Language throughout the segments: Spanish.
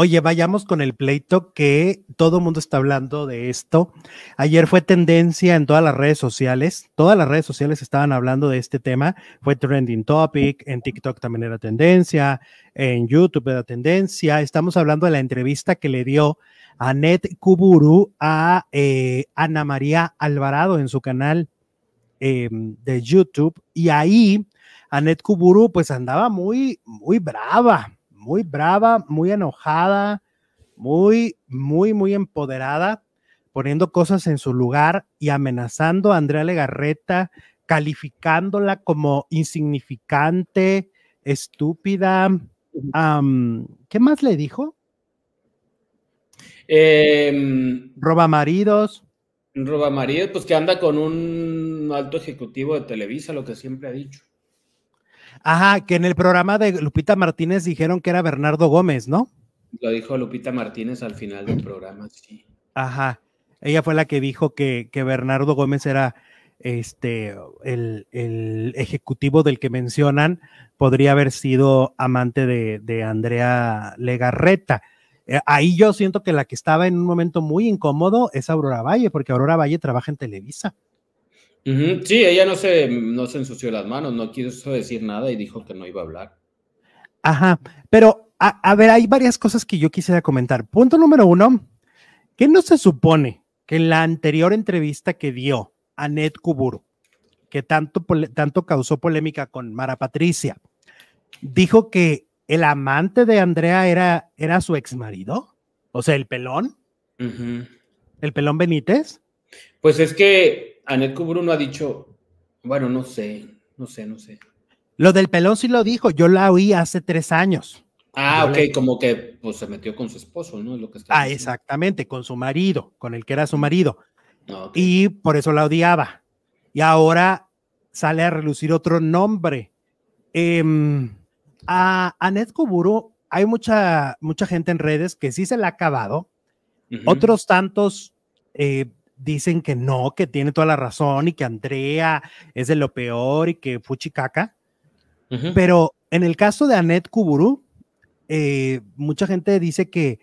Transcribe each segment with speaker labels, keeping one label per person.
Speaker 1: Oye, vayamos con el pleito que todo el mundo está hablando de esto. Ayer fue tendencia en todas las redes sociales. Todas las redes sociales estaban hablando de este tema. Fue trending topic. En TikTok también era tendencia. En YouTube era tendencia. Estamos hablando de la entrevista que le dio Anet Kuburu a eh, Ana María Alvarado en su canal em, de YouTube. Y ahí Anet Kuburu pues andaba muy, muy brava muy brava, muy enojada, muy, muy, muy empoderada, poniendo cosas en su lugar y amenazando a Andrea Legarreta, calificándola como insignificante, estúpida. ¿Qué más le dijo? Em, roba maridos. Roba
Speaker 2: maridos, pues que anda con un alto ejecutivo de Televisa, lo que siempre ha dicho.
Speaker 1: Ajá, que en el programa de Lupita Martínez dijeron que era Bernardo Gómez, ¿no? Lo
Speaker 2: dijo Lupita Martínez al final del programa, sí.
Speaker 1: Ajá. Ella fue la que dijo que, Bernardo Gómez era este el, ejecutivo del que mencionan, podría haber sido amante de, Andrea Legarreta. Eh, ahí yo siento que la que estaba en un momento muy incómodo es Aurora Valle, porque Aurora Valle trabaja en Televisa.
Speaker 2: Sí, ella no se, se ensució las manos, no quiso decir nada y dijo que no iba a hablar.
Speaker 1: Ajá, pero a, ver, hay varias cosas que yo quisiera comentar. Punto número uno, que no se supone que en la anterior entrevista que dio a Ned Kuburu, que tanto, tanto causó polémica con Mara Patricia, dijo que el amante de Andrea era, era su ex marido, o sea, el pelón, el pelón Benítez.
Speaker 2: Pues es que Anet no ha dicho, bueno, no sé, no sé,
Speaker 1: no sé. Lo del pelón sí lo dijo, yo la oí hace tres años. Ah, ok, como que pues, se metió con su esposo, ¿no? Lo que está ah, exactamente, con su marido, con el que era su marido. Ah, y por eso la odiaba. Y ahora sale a relucir otro nombre. Em, a Anet Kuburu hay mucha, mucha gente en redes que sí se la ha acabado. Otros tantos eh, dicen que no, que tiene toda la razón y que Andrea es de lo peor y que fuchicaca. Pero en el caso de Annette Kuburu, eh, mucha gente dice que,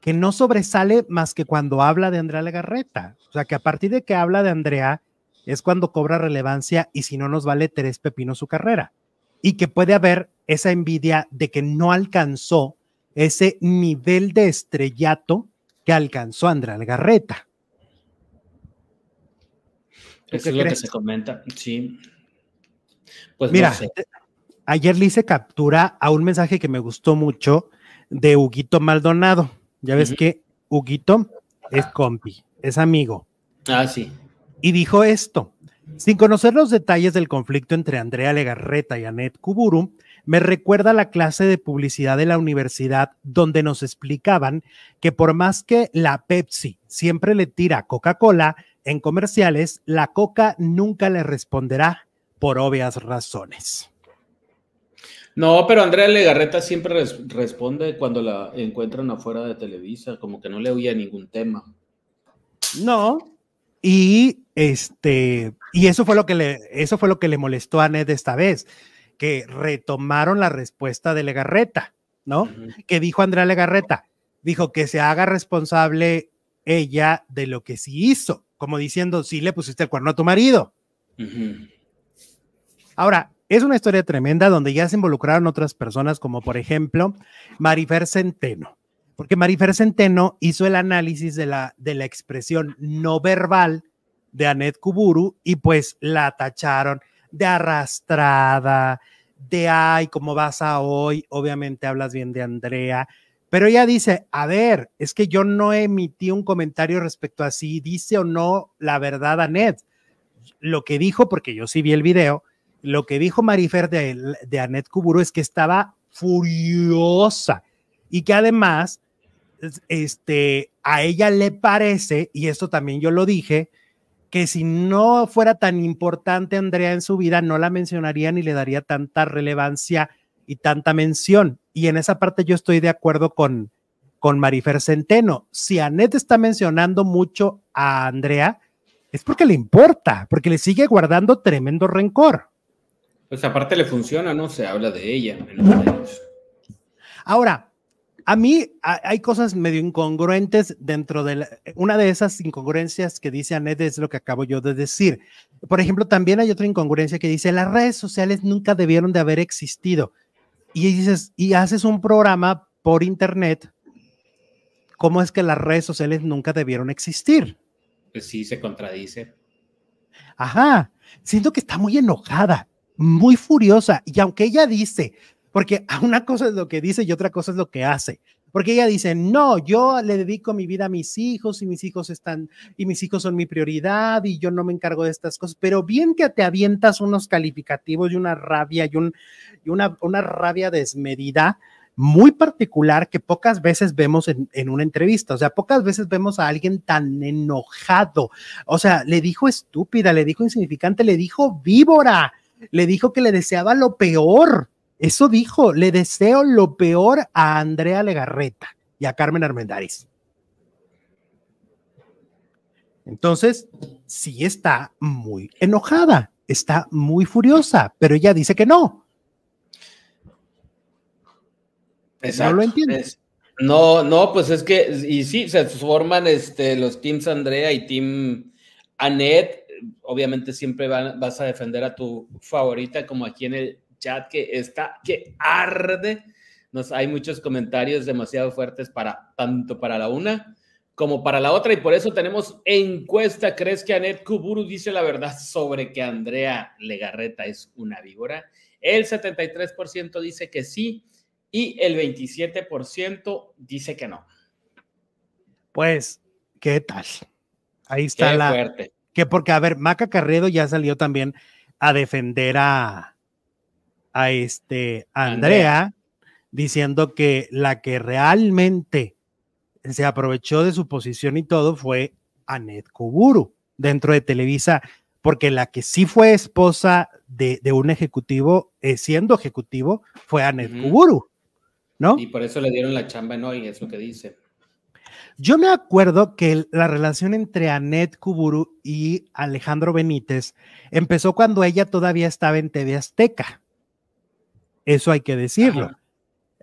Speaker 1: que no sobresale más que cuando habla de Andrea Lagarreta. O sea, que a partir de que habla de Andrea es cuando cobra relevancia y si no nos vale tres pepinos su carrera. Y que puede haber esa envidia de que no alcanzó ese nivel de estrellato que alcanzó Andrea Lagarreta.
Speaker 2: Eso es lo que se comenta, sí. Pues Mira, eh,
Speaker 1: ayer le hice captura a un mensaje que me gustó mucho de Huguito Maldonado. Ya ves que Huguito es compi, es amigo. Ah, sí. Y dijo esto. Sin conocer los detalles del conflicto entre Andrea Legarreta y Anet Kuburu, me recuerda la clase de publicidad de la universidad donde nos explicaban que por más que la Pepsi siempre le tira Coca-Cola, en comerciales, la coca nunca le responderá por obvias razones.
Speaker 2: No, pero Andrea Legarreta siempre responde cuando la encuentran afuera de Televisa, como que no le oía ningún tema.
Speaker 1: No, y este, y eso fue lo que le, eso fue lo que le molestó a Ned esta vez, que retomaron la respuesta de Legarreta, ¿no? Que dijo Andrea Legarreta, dijo que se haga responsable ella de lo que sí hizo como diciendo, si le pusiste el cuerno a tu marido. Ahora, es una historia tremenda donde ya se involucraron otras personas, como por ejemplo Marifer Centeno, porque Marifer Centeno hizo el análisis de la, de la expresión no verbal de Anet Kuburu y pues la tacharon de arrastrada, de ay, ¿cómo vas a hoy? Obviamente hablas bien de Andrea, pero ella dice, a ver, es que yo no emití un comentario respecto a si dice o no la verdad a Lo que dijo, porque yo sí vi el video, lo que dijo Marifer de, de Annette Kuburu es que estaba furiosa y que además este, a ella le parece, y esto también yo lo dije, que si no fuera tan importante Andrea en su vida, no la mencionaría ni le daría tanta relevancia y tanta mención. Y en esa parte yo estoy de acuerdo con, con Marifer Centeno. Si Anet está mencionando mucho a Andrea, es porque le importa, porque le sigue guardando tremendo rencor. Pues
Speaker 2: aparte le funciona, ¿no? Se habla de ella.
Speaker 1: Ahora, a mí hay cosas medio incongruentes dentro de una de esas incongruencias que dice Anet es lo que acabo yo de decir. Por ejemplo, también hay otra incongruencia que dice las redes sociales nunca debieron de haber existido y dices, y haces un programa por internet, ¿cómo es que las redes sociales nunca debieron existir?
Speaker 2: Pues sí, se contradice.
Speaker 1: Ajá, siento que está muy enojada, muy furiosa, y aunque ella dice, porque una cosa es lo que dice y otra cosa es lo que hace porque ella dice, no, yo le dedico mi vida a mis hijos y mis hijos están, y mis hijos son mi prioridad y yo no me encargo de estas cosas, pero bien que te avientas unos calificativos y una rabia y, una, rabia desmedida muy particular que pocas veces vemos en, en, una entrevista, o sea, pocas veces vemos a alguien tan enojado, o sea, le dijo estúpida, le dijo insignificante, le dijo víbora, le dijo que le deseaba lo peor, eso dijo, le deseo lo peor a Andrea Legarreta y a Carmen Armendáriz. Entonces, sí está muy enojada, está muy furiosa, pero ella dice que no.
Speaker 2: No lo entiendes. no, no, pues es que, y sí, se forman este, los teams Andrea y team Anet. Obviamente siempre vas a defender a tu favorita, como aquí en el chat que está, que arde. Nos, hay muchos comentarios demasiado fuertes para tanto para la una como para la otra y por eso tenemos encuesta. ¿Crees que Anet Kuburu dice la verdad sobre que Andrea Legarreta es una víbora? El 73% dice que sí y el 27% dice que no.
Speaker 1: Pues, ¿qué tal? Ahí está Qué la... Fuerte. Que porque, a ver, Maca Carredo ya salió también a defender a, a este Andrea, diciendo que la que realmente se aprovechó de su posición y todo fue Anet Kuburu dentro de Televisa, porque la que sí fue esposa de, un ejecutivo, eh, siendo ejecutivo, fue Anet Kuburu, ¿no? Y
Speaker 2: por eso le dieron la chamba en hoy, es lo que dice.
Speaker 1: Yo me acuerdo que la relación entre Anet Kuburu y Alejandro Benítez empezó cuando ella todavía estaba en TV Azteca. Eso hay que decirlo.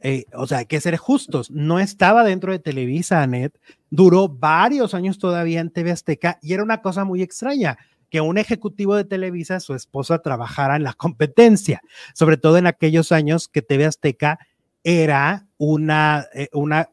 Speaker 1: Eh, o sea, hay que ser justos. No estaba dentro de Televisa, Anet. Duró varios años todavía en TV Azteca y era una cosa muy extraña que un ejecutivo de Televisa, su esposa, trabajara en la competencia, sobre todo en aquellos años que TV Azteca era una, eh, una,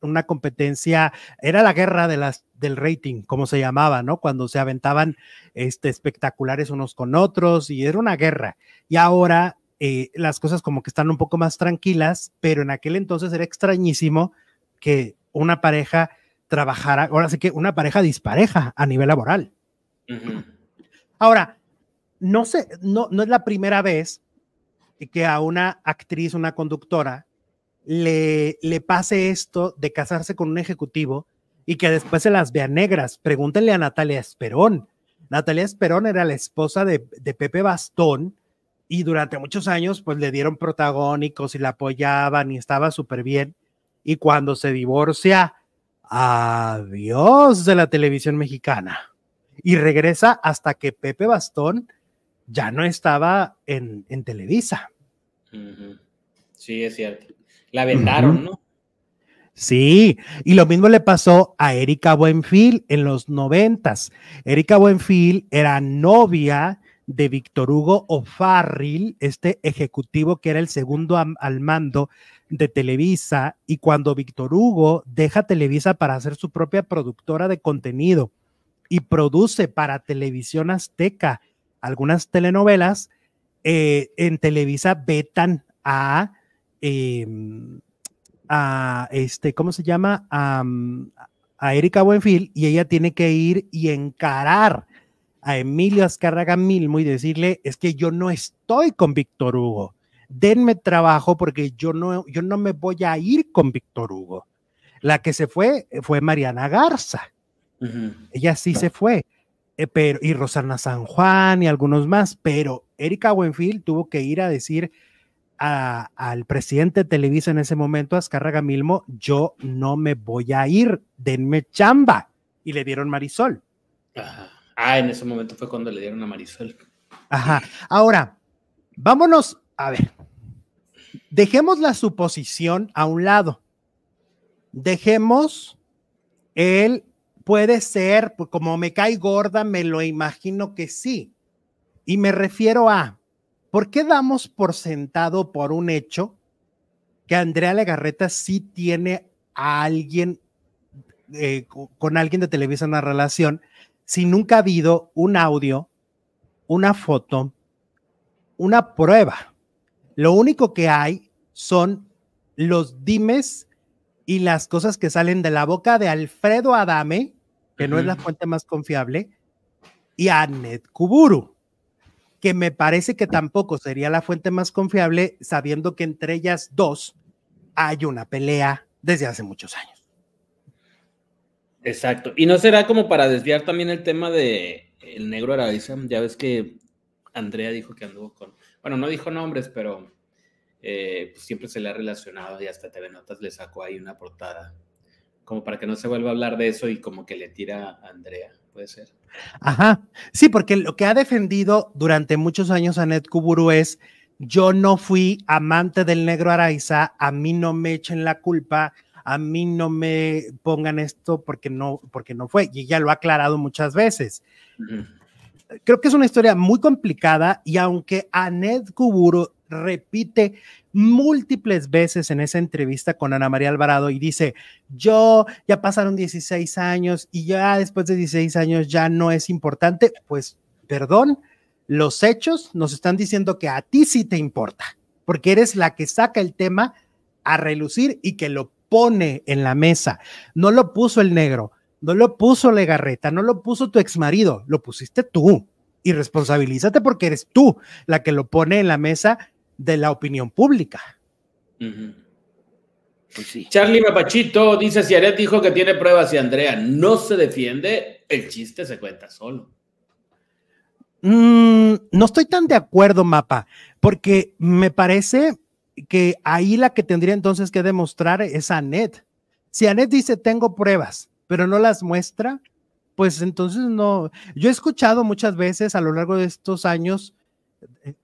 Speaker 1: una competencia, era la guerra de las, del rating, como se llamaba, ¿no? Cuando se aventaban este, espectaculares unos con otros y era una guerra. Y ahora eh, las cosas como que están un poco más tranquilas, pero en aquel entonces era extrañísimo que una pareja trabajara, ahora sí que una pareja dispareja a nivel laboral. Ahora, no sé, no, no es la primera vez que a una actriz, una conductora, le, le pase esto de casarse con un ejecutivo y que después se las vea negras. Pregúntenle a Natalia Esperón. Natalia Esperón era la esposa de, de Pepe Bastón, y durante muchos años pues le dieron protagónicos y la apoyaban y estaba súper bien. Y cuando se divorcia, adiós de la televisión mexicana. Y regresa hasta que Pepe Bastón ya no estaba en, en Televisa.
Speaker 2: Sí, es cierto. La vendaron, ¿no?
Speaker 1: Sí, y lo mismo le pasó a Erika Buenfil en los noventas. Erika Buenfil era novia de Víctor Hugo O'Farrill, este ejecutivo que era el segundo al mando de Televisa, y cuando Víctor Hugo deja Televisa para hacer su propia productora de contenido y produce para Televisión Azteca algunas telenovelas, eh, en Televisa vetan a, em, a este, ¿cómo se llama? A, a Erika Buenfil y ella tiene que ir y encarar a Emilio Azcárraga Milmo y decirle, es que yo no estoy con Víctor Hugo, denme trabajo porque yo no, yo no me voy a ir con Víctor Hugo. La que se fue eh, fue Mariana Garza. Ella sí se fue. Eh, pero, y Rosana San Juan y algunos más, pero Erika Buenfield tuvo que ir a decir al presidente de Televisa en ese momento, Azcárraga Milmo, yo no me voy a ir, denme chamba. Y le dieron Marisol.
Speaker 2: Ah, en ese momento fue cuando le dieron a Marisol.
Speaker 1: Ajá. Ahora, vámonos, a ver, dejemos la suposición a un lado. Dejemos él puede ser, pues, como me cae gorda, me lo imagino que sí. Y me refiero a, ¿por qué damos por sentado por un hecho que Andrea Legarreta sí tiene a alguien, eh, con alguien de Televisa una relación si nunca ha habido un audio, una foto, una prueba? Lo único que hay son los dimes y las cosas que salen de la boca de Alfredo Adame, que no es la fuente más confiable, y Annette Kuburu, que me parece que tampoco sería la fuente más confiable, sabiendo que entre ellas dos hay una pelea desde hace muchos años.
Speaker 2: Exacto. Y no será como para desviar también el tema de el negro Araiza. Ya ves que Andrea dijo que anduvo con. Bueno, no dijo nombres, pero eh, pues siempre se le ha relacionado y hasta TV Notas le sacó ahí una portada. Como para que no se vuelva a hablar de eso y como que le tira a Andrea, puede ser.
Speaker 1: Ajá. Sí, porque lo que ha defendido durante muchos años Anet Kuburu es. Yo no fui amante del negro Araiza, a mí no me echen la culpa, a mí no me pongan esto porque no, porque no fue, y ya lo ha aclarado muchas veces. Creo que es una historia muy complicada y aunque Anet Kuburu repite múltiples veces en esa entrevista con Ana María Alvarado y dice, yo ya pasaron 16 años y ya después de 16 años ya no es importante, pues perdón, los hechos nos están diciendo que a ti sí te importa, porque eres la que saca el tema a relucir y que lo pone en la mesa. No lo puso el negro, no lo puso Legarreta, no lo puso tu exmarido, lo pusiste tú. Y responsabilízate porque eres tú la que lo pone en la mesa de la opinión pública. Pues
Speaker 2: Charlie Mapachito dice: Si Aret dijo que tiene pruebas y Andrea no se defiende, el chiste se cuenta solo.
Speaker 1: Mm, no estoy tan de acuerdo, Mapa, porque me parece que ahí la que tendría entonces que demostrar es Anet. Si Anet dice tengo pruebas, pero no las muestra, pues entonces no. Yo he escuchado muchas veces a lo largo de estos años,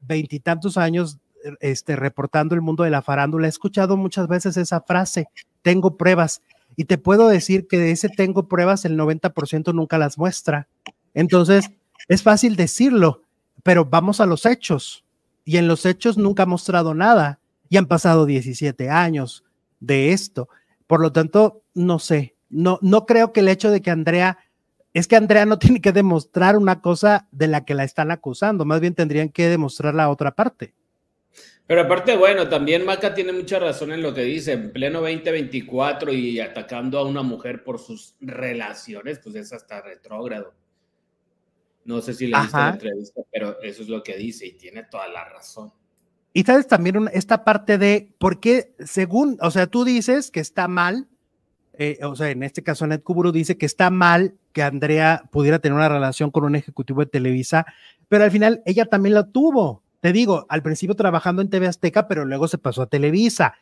Speaker 1: veintitantos años, este, reportando el mundo de la farándula, he escuchado muchas veces esa frase, tengo pruebas, y te puedo decir que de ese tengo pruebas el 90% nunca las muestra. Entonces, es fácil decirlo, pero vamos a los hechos, y en los hechos nunca ha mostrado nada y han pasado 17 años de esto. Por lo tanto, no sé, no, no creo que el hecho de que Andrea, es que Andrea no tiene que demostrar una cosa de la que la están acusando, más bien tendrían que demostrar la otra parte.
Speaker 2: Pero aparte, bueno, también Maca tiene mucha razón en lo que dice, en pleno 2024 y atacando a una mujer por sus relaciones, pues es hasta retrógrado. No sé si le viste la entrevista, pero eso es lo que dice y tiene toda la razón.
Speaker 1: Y sabes también esta parte de por qué, según, o sea, tú dices que está mal, eh, o sea, en este caso Ned Kuburu dice que está mal que Andrea pudiera tener una relación con un ejecutivo de Televisa, pero al final ella también la tuvo. Te digo, al principio trabajando en TV Azteca, pero luego se pasó a Televisa.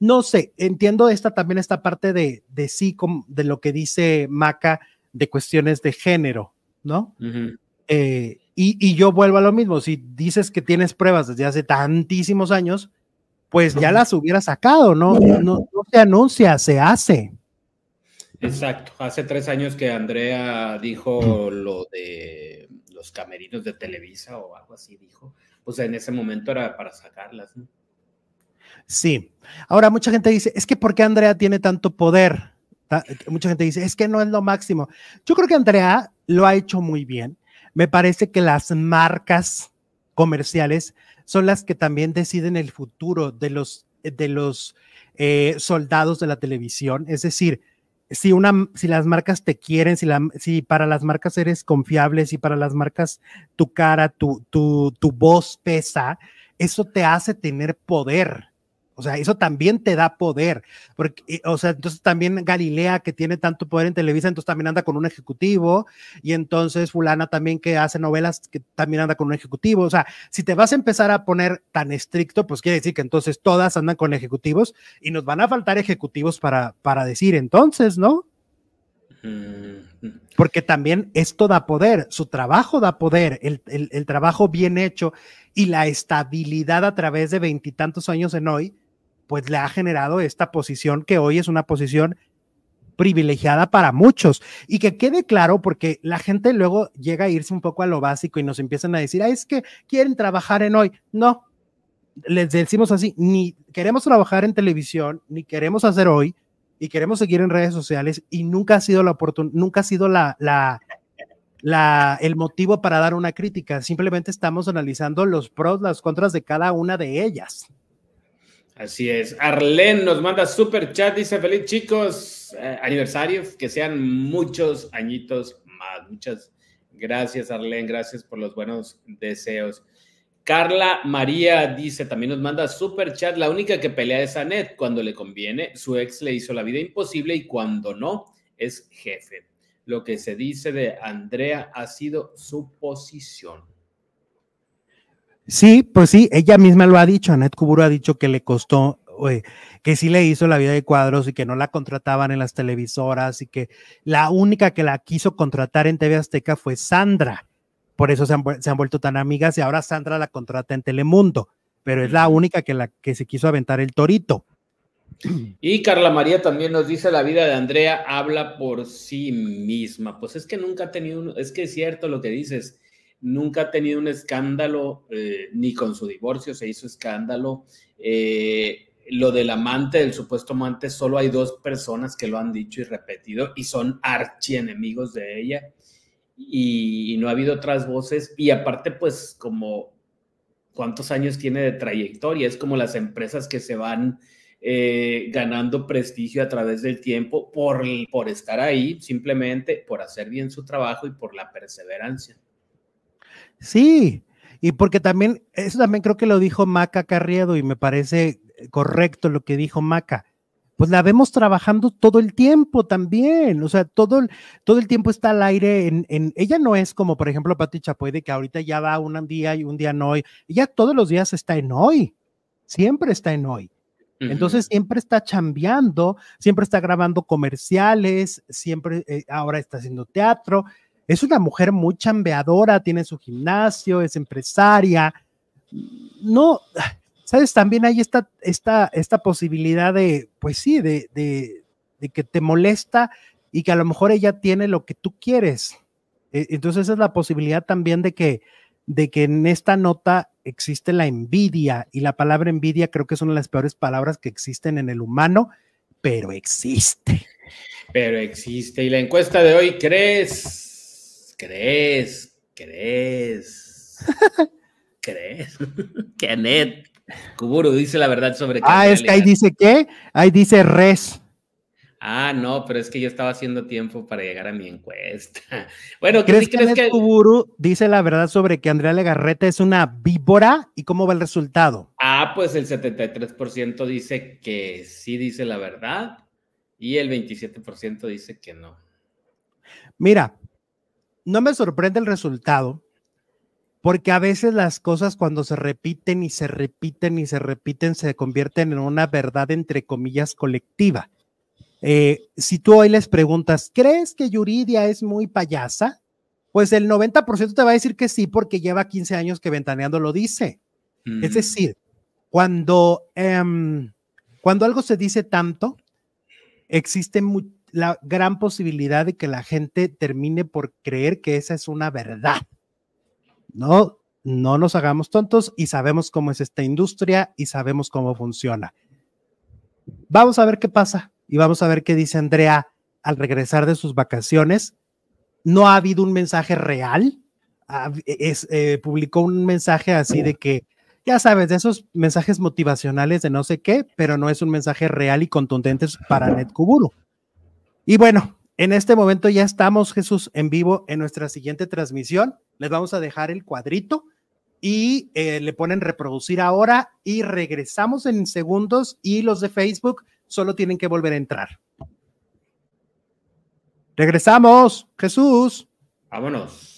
Speaker 1: No sé, entiendo esta también esta parte de, de sí, de lo que dice Maca de cuestiones de género, ¿no? Eh, y, yo vuelvo a lo mismo, si dices que tienes pruebas desde hace tantísimos años, pues ya las hubiera sacado, ¿no? No, se anuncia, se hace.
Speaker 2: Exacto, hace tres años que Andrea dijo lo de los camerinos de Televisa o algo así, dijo, o pues sea en ese momento era para sacarlas,
Speaker 1: Sí. Ahora, mucha gente dice, es que ¿por qué Andrea tiene tanto poder? Mucha gente dice, es que no es lo máximo. Yo creo que Andrea lo ha hecho muy bien. Me parece que las marcas comerciales son las que también deciden el futuro de los, de los eh, soldados de la televisión. Es decir, si, una, si las marcas te quieren, si, si para las marcas eres confiable, si para las marcas tu cara, tu, tu, tu voz pesa, eso te hace tener poder o sea, eso también te da poder. Porque, eh, o sea, entonces también Galilea, que tiene tanto poder en Televisa, entonces también anda con un ejecutivo. Y entonces Fulana también, que hace novelas, que también anda con un ejecutivo. O sea, si te vas a empezar a poner tan estricto, pues quiere decir que entonces todas andan con ejecutivos y nos van a faltar ejecutivos para, para decir entonces, ¿no? Porque también esto da poder, su trabajo da poder, el trabajo bien hecho y la estabilidad a través de veintitantos años en hoy pues le ha generado esta posición que hoy es una posición privilegiada para muchos. Y que quede claro, porque la gente luego llega a irse un poco a lo básico y nos empiezan a decir, ah, es que quieren trabajar en hoy. No, les decimos así, ni queremos trabajar en televisión, ni queremos hacer hoy, y queremos seguir en redes sociales, y nunca ha sido la oportunidad, nunca ha sido la, el motivo para dar una crítica. Simplemente estamos analizando los pros, las contras de cada una de ellas.
Speaker 2: Así es. Arlen nos manda super chat, dice feliz chicos, eh, aniversario, que sean muchos añitos más. Muchas gracias Arlen, gracias por los buenos deseos. Carla María dice, también nos manda super chat, la única que pelea es Anet, cuando le conviene, su ex le hizo la vida imposible y cuando no, es jefe. Lo que se dice de Andrea ha sido su posición.
Speaker 1: Sí, pues sí, ella misma lo ha dicho, Anet Kuburu ha dicho que le costó, que sí le hizo la vida de cuadros y que no la contrataban en las televisoras y que la única que la quiso contratar en TV Azteca fue Sandra. Por eso se han, vuelto tan amigas y ahora Sandra la contrata en Telemundo, pero es la única que, la, que se quiso aventar el torito.
Speaker 2: Y Carla María también nos dice, la vida de Andrea habla por sí misma. Pues es que nunca ha tenido, es que es cierto lo que dices, nunca ha tenido un escándalo, eh, ni con su divorcio se hizo escándalo. Eh, lo del amante, del supuesto amante, solo hay dos personas que lo han dicho y repetido y son archienemigos de ella. Y, no ha habido otras voces. Y aparte, pues como cuántos años tiene de trayectoria, es como las empresas que se van eh, ganando prestigio a través del tiempo por estar ahí, simplemente por hacer bien su trabajo y por la perseverancia.
Speaker 1: Sí, y porque también, eso también creo que lo dijo Maca Carriedo y me parece correcto lo que dijo Maca. Pues la vemos trabajando todo el tiempo también, o sea, todo el, todo el tiempo está al aire. En, ella no es como, por ejemplo, Pati Chapoy, de que ahorita ya va un día y un día no hoy. Ella todos los días está en hoy, siempre está en hoy. Entonces siempre está chambeando, siempre está grabando comerciales, siempre eh, ahora está haciendo teatro, es una mujer muy chambeadora, tiene su gimnasio, es empresaria. No, sabes, también hay esta, esta, esta posibilidad de, pues sí, de, que te molesta y que a lo mejor ella tiene lo que tú quieres. E, entonces esa es la posibilidad también de que, de que en esta nota existe la envidia y la palabra envidia creo que es una de las peores palabras que existen en el humano, pero existe.
Speaker 2: Pero existe. Y la encuesta de hoy, ¿crees crees, crees, crees, que Kuburu dice la verdad sobre Ah, es que ahí dice
Speaker 1: qué? Ahí dice res.
Speaker 2: Ah, no, pero es que yo estaba haciendo tiempo para llegar a mi encuesta. Bueno, ¿crees, que, crees que...
Speaker 1: Kuburu dice la verdad sobre que Andrea Legarreta es una víbora y cómo va el resultado?
Speaker 2: Ah, pues el 73% dice que sí dice la verdad y el 27% dice que no.
Speaker 1: Mira, no me sorprende el resultado, porque a veces las cosas cuando se repiten y se repiten y se repiten se convierten en una verdad entre comillas colectiva. Eh, si tú hoy les preguntas, ¿crees que Yuridia es muy payasa? Pues el 90% te va a decir que sí porque lleva 15 años que Ventaneando lo dice. Es mm. decir, cuando, em, cuando algo se dice tanto, existe mucho la gran posibilidad de que la gente termine por creer que esa es una verdad. No, no nos hagamos tontos y sabemos cómo es esta industria y sabemos cómo funciona. Vamos a ver qué pasa y vamos a ver qué dice Andrea al regresar de sus vacaciones. No ha habido un mensaje real. E-, es, eh, publicó un mensaje así de que, ya sabes, de esos mensajes motivacionales de no sé qué, pero no es un mensaje real y contundente para Net Kuburu. Y bueno, en este momento ya estamos, Jesús, en vivo en nuestra siguiente transmisión. Les vamos a dejar el cuadrito y eh, le ponen reproducir ahora y regresamos en segundos y los de Facebook solo tienen que volver a entrar. Regresamos, Jesús.
Speaker 2: Vámonos.